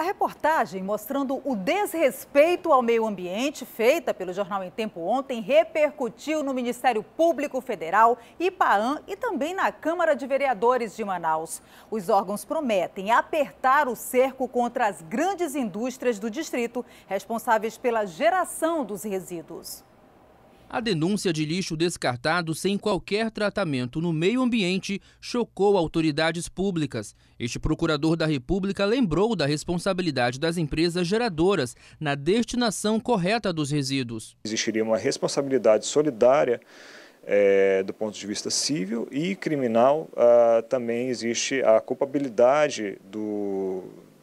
A reportagem mostrando o desrespeito ao meio ambiente feita pelo jornal Em Tempo ontem repercutiu no Ministério Público Federal, IPAAM e também na Câmara de Vereadores de Manaus. Os órgãos prometem apertar o cerco contra as grandes indústrias do distrito responsáveis pela geração dos resíduos. A denúncia de lixo descartado sem qualquer tratamento no meio ambiente chocou autoridades públicas. Este procurador da República lembrou da responsabilidade das empresas geradoras na destinação correta dos resíduos. Existiria uma responsabilidade solidária é, do ponto de vista civil e criminal. Ah, também existe a culpabilidade do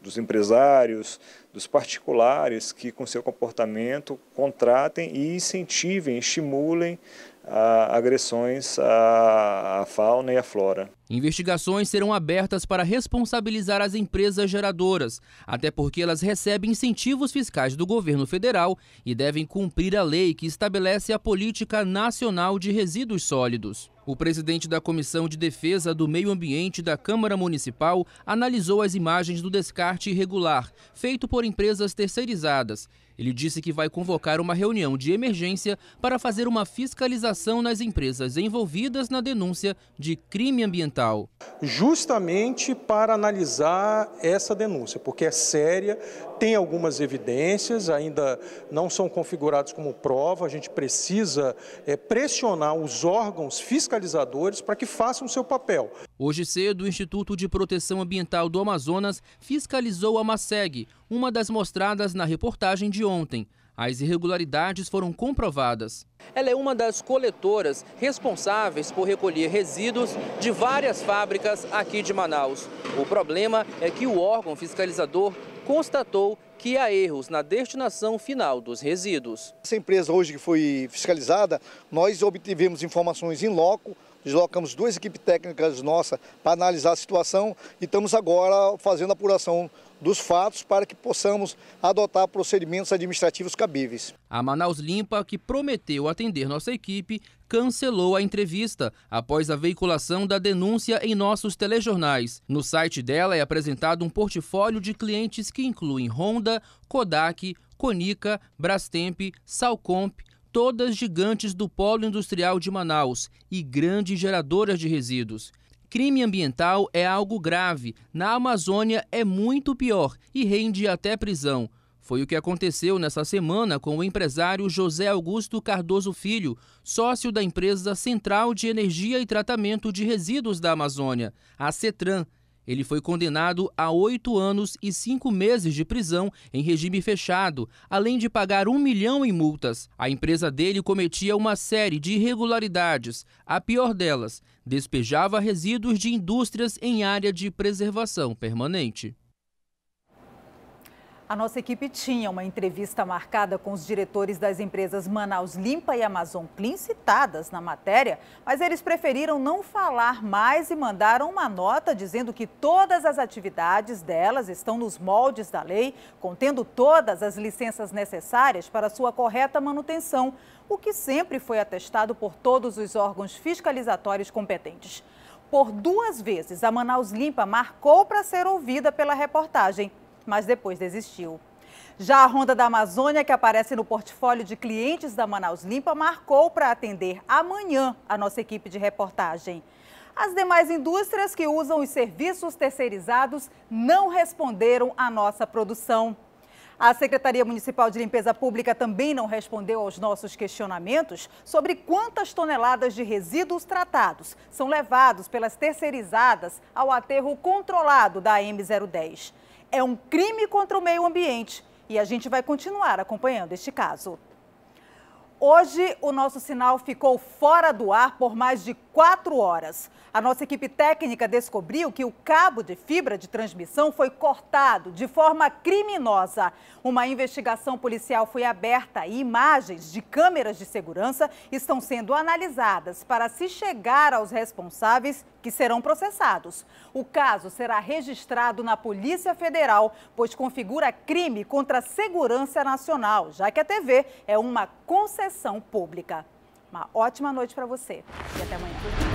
dos empresários, dos particulares que, com seu comportamento, contratem e incentivem, estimulem a, ah, agressões à, à fauna e à flora. Investigações serão abertas para responsabilizar as empresas geradoras, até porque elas recebem incentivos fiscais do governo federal e devem cumprir a lei que estabelece a Política Nacional de Resíduos Sólidos. O presidente da Comissão de Defesa do Meio Ambiente da Câmara Municipal analisou as imagens do descarte irregular feito por empresas terceirizadas. Ele disse que vai convocar uma reunião de emergência para fazer uma fiscalização nas empresas envolvidas na denúncia de crime ambiental. Justamente para analisar essa denúncia, porque é séria, tem algumas evidências, ainda não são configuradas como prova, a gente precisa é, pressionar os órgãos fiscalizadores para que façam o seu papel. Hoje cedo, o Instituto de Proteção Ambiental do Amazonas fiscalizou a Maceg, uma das mostradas na reportagem de ontem. As irregularidades foram comprovadas. Ela é uma das coletoras responsáveis por recolher resíduos de várias fábricas aqui de Manaus. O problema é que o órgão fiscalizador constatou que há erros na destinação final dos resíduos. Essa empresa hoje que foi fiscalizada, nós obtivemos informações em in loco deslocamos duas equipes técnicas nossas para analisar a situação e estamos agora fazendo a apuração dos fatos para que possamos adotar procedimentos administrativos cabíveis. A Manaus Limpa, que prometeu atender nossa equipe, cancelou a entrevista após a veiculação da denúncia em nossos telejornais. No site dela é apresentado um portfólio de clientes que incluem Honda, Kodak, Konica, Brastemp, Salcomp todas gigantes do polo industrial de Manaus e grandes geradoras de resíduos. Crime ambiental é algo grave, na Amazônia é muito pior e rende até prisão. Foi o que aconteceu nessa semana com o empresário José Augusto Cardoso Filho, sócio da empresa Central de Energia e Tratamento de Resíduos da Amazônia, a CETRAN, ele foi condenado a oito anos e cinco meses de prisão em regime fechado, além de pagar um milhão em multas. A empresa dele cometia uma série de irregularidades. A pior delas, despejava resíduos de indústrias em área de preservação permanente. A nossa equipe tinha uma entrevista marcada com os diretores das empresas Manaus Limpa e Amazon Clean citadas na matéria, mas eles preferiram não falar mais e mandaram uma nota dizendo que todas as atividades delas estão nos moldes da lei, contendo todas as licenças necessárias para sua correta manutenção, o que sempre foi atestado por todos os órgãos fiscalizatórios competentes. Por duas vezes, a Manaus Limpa marcou para ser ouvida pela reportagem mas depois desistiu. Já a Ronda da Amazônia, que aparece no portfólio de clientes da Manaus Limpa, marcou para atender amanhã a nossa equipe de reportagem. As demais indústrias que usam os serviços terceirizados não responderam à nossa produção. A Secretaria Municipal de Limpeza Pública também não respondeu aos nossos questionamentos sobre quantas toneladas de resíduos tratados são levados pelas terceirizadas ao aterro controlado da M010 é um crime contra o meio ambiente e a gente vai continuar acompanhando este caso. Hoje, o nosso sinal ficou fora do ar por mais de quatro horas. A nossa equipe técnica descobriu que o cabo de fibra de transmissão foi cortado de forma criminosa. Uma investigação policial foi aberta e imagens de câmeras de segurança estão sendo analisadas para se chegar aos responsáveis que serão processados. O caso será registrado na Polícia Federal, pois configura crime contra a segurança nacional, já que a TV é uma concessão pública. Uma ótima noite para você e até amanhã.